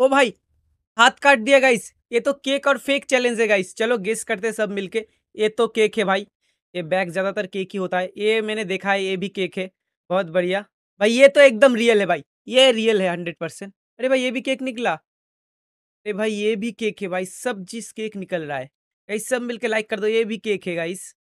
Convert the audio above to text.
ओ भाई हाथ काट दिया गाइस ये तो केक और फेक चैलेंज है गाइस चलो गेस करते सब मिलके ये तो केक है भाई ये बैग ज़्यादातर केक ही होता है ये मैंने देखा है ये भी केक है बहुत बढ़िया भाई ये तो एकदम रियल है भाई ये रियल है हंड्रेड परसेंट अरे भाई ये भी केक निकला अरे भाई ये भी केक है भाई सब चीज़ केक निकल रहा है गाइस सब मिलके लाइक कर दो ये भी केक है गाइस